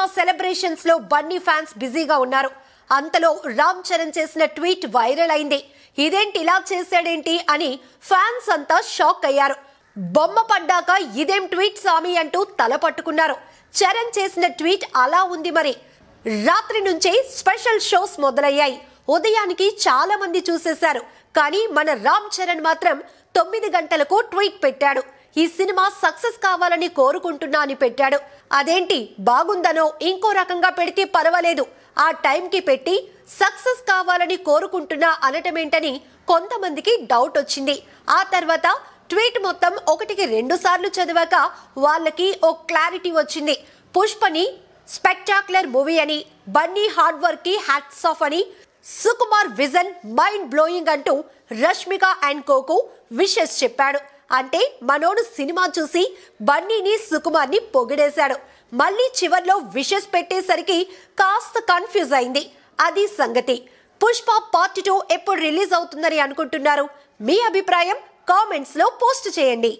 cinema celebrations లో Bunny fans బిజీగా ఉన్నారు అంతలో రామ్ చరణ్ చేసిన ట్వీట్ వైరల్ అయింది ఇదేంటి ఇలా చేశాడేంటి అని ఫ్యాన్స్ అంతా షాక్ అయ్యారు బొమ్మ పడ్డాక ఇదేం ట్వీట్ సామి అంటూ తల పట్టుకున్నారు చరణ్ చేసిన ట్వీట్ అలా ఉంది మరి రాత్రి నుంచే స్పెషల్ షోస్ మొదలయ్యాయి ఉదయానికి చాలా మంది చూసేశారు కానీ మన రామ్ చరణ్ మాత్రం తొమ్మిది గంటలకు ట్వీట్ పెట్టాడు ఈ సినిమా సక్సెస్ కావాలని కోరుకుంటున్నా అని పెట్టాడు అదేంటి బాగుందనో ఇంకో రకంగా పెడితే పర్వాలేదు ఆ టైంకి పెట్టి సక్సెస్ కావాలని కోరుకుంటున్నా అనటమేంటని కొంతమందికి డౌట్ వచ్చింది ఆ తర్వాత ట్వీట్ మొత్తం ఒకటికి రెండు సార్లు చదివాక వాళ్ళకి ఓ క్లారిటీ వచ్చింది పుష్పని స్పెక్టాక్యులర్ మూవీ అని బన్నీ హార్డ్ వర్క్ కి హ్యాట్స్ ఆఫ్ అని సుకుమార్ విజన్ మైండ్ బ్లోయింగ్ అంటూ రష్మిక అండ్ కోకు విషెస్ చెప్పాడు అంటే మనోడు సినిమా చూసి బన్నీని సుకుమార్ని పొగిడేశాడు మళ్ళీ చివర్లో విషెస్ పెట్టేసరికి కాస్త కన్ఫ్యూజ్ అయింది అది సంగతి పుష్ప పార్ట్ టూ ఎప్పుడు రిలీజ్ అవుతుందని అనుకుంటున్నారు మీ అభిప్రాయం కామెంట్స్లో పోస్ట్ చేయండి